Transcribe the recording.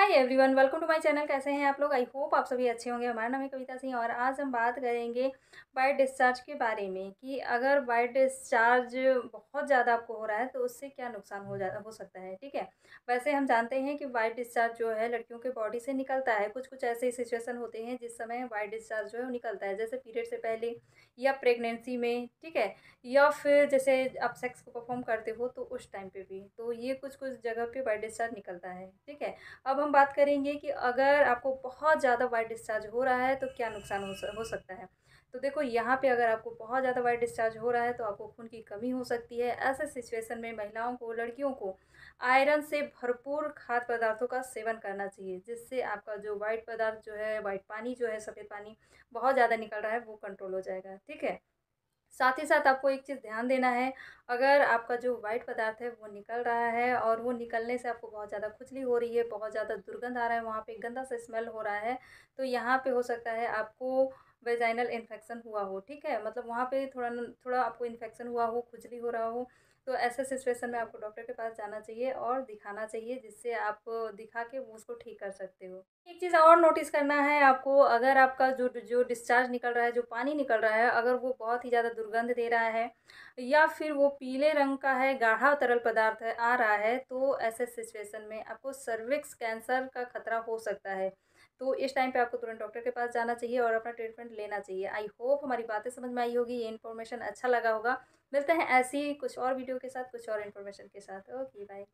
hi everyone welcome to my channel कैसे हैं आप लोग आई होप आप सभी अच्छे होंगे हमारा नाम है कविता सिंह और आज हम बात करेंगे वाइट डिस्चार्ज के बारे में कि अगर वाइट डिस्चार्ज बहुत ज़्यादा आपको हो रहा है तो उससे क्या नुकसान हो जा हो सकता है ठीक है वैसे हम जानते हैं कि वाइट डिस्चार्ज जो है लड़कियों के बॉडी से निकलता है कुछ कुछ ऐसे सिचुएसन होते हैं जिस समय वाइट डिस्चार्ज जो है वो निकलता है जैसे पीरियड से पहले या प्रेगनेंसी में ठीक है या फिर जैसे आप सेक्स को परफॉर्म करते हो तो उस टाइम पर भी तो ये कुछ कुछ जगह पर वाइट डिस्चार्ज निकलता है ठीक है अब हम हम बात करेंगे कि अगर आपको बहुत ज़्यादा वाइट डिस्चार्ज हो रहा है तो क्या नुकसान हो, सकता है तो देखो यहाँ पे अगर आपको बहुत ज़्यादा वाइट डिस्चार्ज हो रहा है तो आपको खून की कमी हो सकती है ऐसे सिचुएशन में महिलाओं को लड़कियों को आयरन से भरपूर खाद्य पदार्थों का सेवन करना चाहिए जिससे आपका जो वाइट पदार्थ जो है वाइट पानी जो है सफ़ेद पानी बहुत ज़्यादा निकल रहा है वो कंट्रोल हो जाएगा ठीक है साथ ही साथ आपको एक चीज़ ध्यान देना है अगर आपका जो वाइट पदार्थ है वो निकल रहा है और वो निकलने से आपको बहुत ज़्यादा खुजली हो रही है बहुत ज़्यादा दुर्गंध आ रहा है वहाँ पे गंदा सा स्मेल हो रहा है तो यहाँ पे हो सकता है आपको वेजाइनल इन्फेक्शन हुआ हो ठीक है मतलब वहाँ पे थोड़ा थोड़ा आपको इन्फेक्शन हुआ हो खुजली हो रहा हो तो ऐसे सिचुएशन में आपको डॉक्टर के पास जाना चाहिए और दिखाना चाहिए जिससे आप दिखा के वो उसको ठीक कर सकते हो एक चीज़ और नोटिस करना है आपको अगर आपका जो जो डिस्चार्ज निकल रहा है जो पानी निकल रहा है अगर वो बहुत ही ज़्यादा दुर्गंध दे रहा है या फिर वो पीले रंग का है गाढ़ा तरल पदार्थ आ रहा है तो ऐसे सिचुएशन में आपको सर्विक्स कैंसर का खतरा हो सकता है तो इस टाइम पे आपको तुरंत डॉक्टर के पास जाना चाहिए और अपना ट्रीटमेंट ट्रीटमेंट लेना चाहिए आई होप हमारी बातें समझ में आई होगी ये इन्फॉर्मेशन अच्छा लगा होगा मिलते हैं ऐसी कुछ और वीडियो के साथ कुछ और इन्फॉर्मेशन के साथ ओके बाय